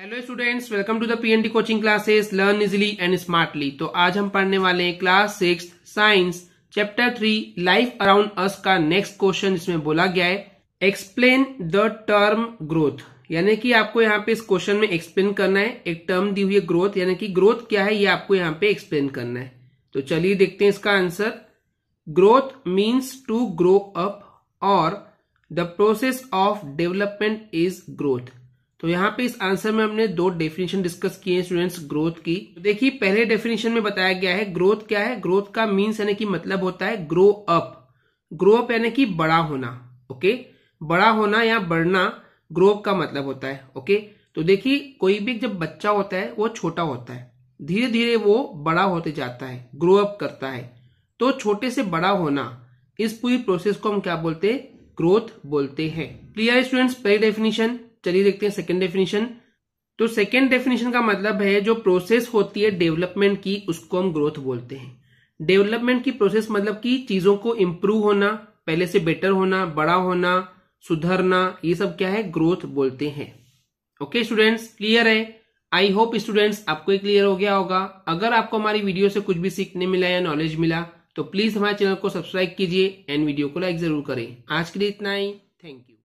hello students welcome to the PNT coaching classes learn easily and smartly तो आज हम पढ़ने वाले हैं class six science chapter three life around us का नेक्स्ट क्वेश्चन जिसमें बोला गया है एक्सप्लेन द टर्म ग्रोथ यानी कि आपको यहाँ पे इस क्वेश्चन में एक्सप्लेन करना है एक टर्म दी हुई है ग्रोथ यानी कि ग्रोथ क्या है ये आपको यहाँ पे एक्सप्लेन करना है तो चलिए देखते हैं इसका answer growth means to grow up और the process of development is growth तो यहाँ पे इस आंसर में हमने दो डेफिनेशन डिस्कस किए हैं स्टूडेंट्स ग्रोथ की तो देखिए पहले डेफिनेशन में बताया गया है ग्रोथ क्या है ग्रोथ का मीन्स यानी कि मतलब होता है ग्रो अप ग्रो अप यानी कि बड़ा होना ओके बड़ा होना या बढ़ना ग्रो अप का मतलब होता है ओके तो देखिए कोई भी जब बच्चा होता है वो छोटा होता है धीरे धीरे वो बड़ा होते जाता है ग्रो अप करता है तो छोटे से बड़ा होना इस पूरी प्रोसेस को हम क्या बोलते हैं ग्रोथ बोलते हैं क्लियर स्टूडेंट्स पहली डेफिनेशन चलिए देखते हैं सेकेंड डेफिनेशन तो सेकेंड डेफिनेशन का मतलब है जो प्रोसेस होती है डेवलपमेंट की उसको हम ग्रोथ बोलते हैं डेवलपमेंट की प्रोसेस मतलब कि चीजों को इम्प्रूव होना पहले से बेटर होना बड़ा होना सुधरना ये सब क्या है ग्रोथ बोलते हैं ओके स्टूडेंट्स क्लियर है आई होप स्टूडेंट्स आपको क्लियर हो गया होगा अगर आपको हमारी वीडियो से कुछ भी सीखने मिला या नॉलेज मिला तो प्लीज हमारे चैनल को सब्सक्राइब कीजिए एंड वीडियो को लाइक जरूर करें आज के लिए इतना ही थैंक यू